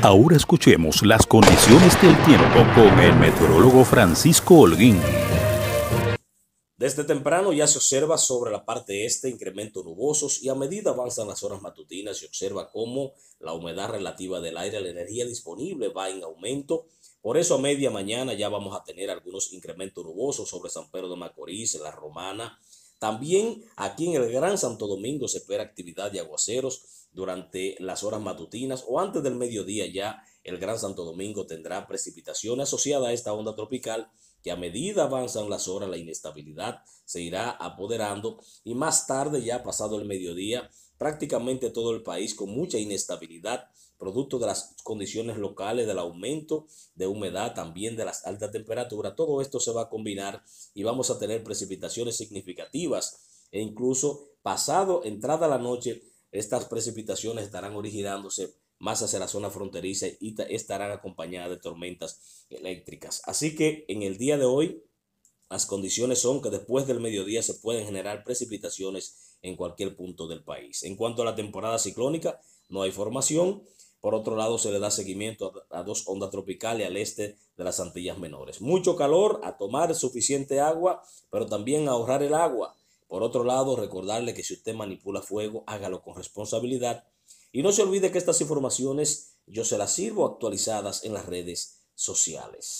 Ahora escuchemos las condiciones del tiempo con el meteorólogo Francisco Holguín. Desde temprano ya se observa sobre la parte este incrementos nubosos y a medida avanzan las horas matutinas se observa cómo la humedad relativa del aire, la energía disponible va en aumento. Por eso a media mañana ya vamos a tener algunos incrementos nubosos sobre San Pedro de Macorís, La Romana, también aquí en el Gran Santo Domingo se espera actividad de aguaceros durante las horas matutinas o antes del mediodía ya el Gran Santo Domingo tendrá precipitación asociada a esta onda tropical que a medida avanzan las horas la inestabilidad se irá apoderando y más tarde, ya pasado el mediodía, prácticamente todo el país con mucha inestabilidad, producto de las condiciones locales, del aumento de humedad, también de las altas temperaturas. Todo esto se va a combinar y vamos a tener precipitaciones significativas e incluso pasado, entrada la noche, estas precipitaciones estarán originándose más hacia la zona fronteriza y estarán acompañadas de tormentas eléctricas. Así que en el día de hoy las condiciones son que después del mediodía se pueden generar precipitaciones en cualquier punto del país. En cuanto a la temporada ciclónica, no hay formación. Por otro lado, se le da seguimiento a dos ondas tropicales al este de las Antillas Menores. Mucho calor, a tomar suficiente agua, pero también a ahorrar el agua. Por otro lado, recordarle que si usted manipula fuego, hágalo con responsabilidad y no se olvide que estas informaciones yo se las sirvo actualizadas en las redes sociales.